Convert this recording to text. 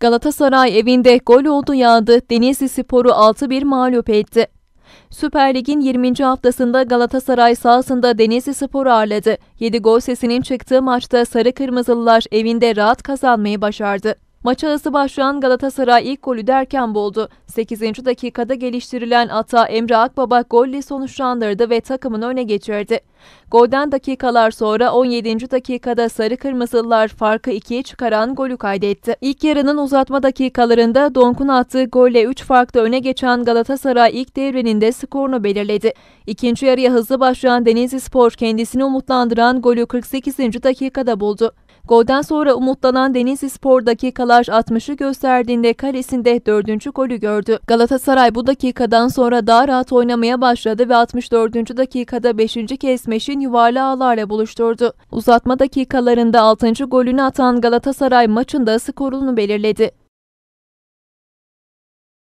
Galatasaray evinde gol oldu yağdı Denizli Spor'u 6-1 mağlup etti. Süper Lig'in 20. haftasında Galatasaray sahasında Denizli Spor'u ağırladı. 7 gol sesinin çıktığı maçta Sarı Kırmızılılar evinde rahat kazanmayı başardı. Maça hızlı başlayan Galatasaray ilk golü derken buldu. 8. dakikada geliştirilen ata Emre Akbaba golle sonuçlandırdı ve takımını öne geçirdi. Golden dakikalar sonra 17. dakikada Sarı Kırmızılılar farkı 2'ye çıkaran golü kaydetti. İlk yarının uzatma dakikalarında Donk'un attığı golle 3 farkta öne geçen Galatasaray ilk devrenin de skorunu belirledi. İkinci yarıya hızlı başlayan Denizli Spor kendisini umutlandıran golü 48. dakikada buldu. Golden sonra umutlanan Denizli Spor dakikalar 60'ı gösterdiğinde kalesinde 4. golü gördü. Galatasaray bu dakikadan sonra daha rahat oynamaya başladı ve 64. dakikada 5. kez Meş'in yuvarlı ağlarla buluşturdu. Uzatma dakikalarında 6. golünü atan Galatasaray maçında skorunu belirledi.